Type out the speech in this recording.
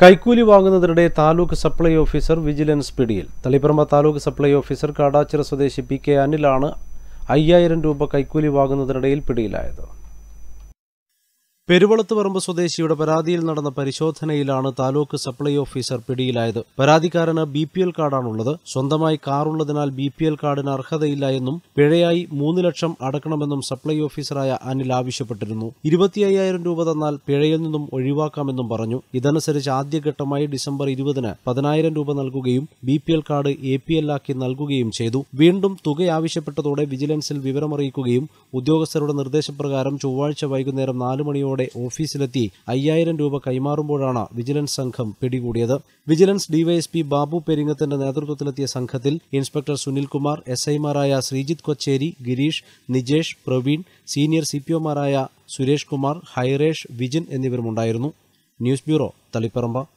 കൈക്കൂലി വാങ്ങുന്നതിനിടെ taluk supply officer vigilance പിടിയിൽ തളിപ്പറമ്പ താലൂക്ക് സപ്ലൈ ഓഫീസർ കാടാച്ചിറ സ്വദേശി പി കെ അനിലാണ് അയ്യായിരം രൂപ കൈക്കൂലി വാങ്ങുന്നതിനിടയിൽ പിടിയിലായത് പെരുവളത്ത് പറമ്പ് സ്വദേശിയുടെ പരാതിയിൽ നടന്ന പരിശോധനയിലാണ് താലൂക്ക് സപ്ലൈ ഓഫീസർ പിടിയിലായത് പരാതിക്കാരന് ബി പി എൽ കാർഡാണുള്ളത് സ്വന്തമായി കാറുള്ളതിനാൽ ബി പി എൽ കാർഡിന് അർഹതയില്ല എന്നും പിഴയായി മൂന്ന് ലക്ഷം അടക്കണമെന്നും സപ്ലൈ ഓഫീസറായ അനിൽ ആവശ്യപ്പെട്ടിരുന്നു ഇരുപത്തിയ്യായിരം രൂപ തന്നാൽ പിഴയിൽ നിന്നും ഒഴിവാക്കാമെന്നും പറഞ്ഞു ഇതനുസരിച്ച് ആദ്യഘട്ടമായി ഡിസംബർ ഇരുപതിന് പതിനായിരം രൂപ നൽകുകയും B P L card A P L ആക്കി നൽകുകയും ചെയ്തു വീണ്ടും തുക ആവശ്യപ്പെട്ടതോടെ വിജിലൻസിൽ വിവരമറിയിക്കുകയും ഉദ്യോഗസ്ഥരുടെ നിർദ്ദേശപ്രകാരം ചൊവ്വാഴ്ച വൈകുന്നേരം നാല് മണിയോടെ സഹായത്തോടെ ഓഫീസിലെത്തി അയ്യായിരം രൂപ കൈമാറുമ്പോഴാണ് വിജിലൻസ് സംഘം പിടികൂടിയത് വിജിലൻസ് ഡിവൈഎസ്പി ബാബു പെരിങ്ങത്തിന്റെ നേതൃത്വത്തിലെത്തിയ സംഘത്തിൽ ഇൻസ്പെക്ടർ സുനിൽകുമാർ എസ് ഐമാരായ Sreejith Kochery Girish Nijesh Praveen senior C P ഒമാരായ സുരേഷ് കുമാർ ഹൈറേഷ് വിജിൻ എന്നിവരുമുണ്ടായിരുന്നു ന്യൂസ് ബ്യൂറോ തളിപ്പറമ്പ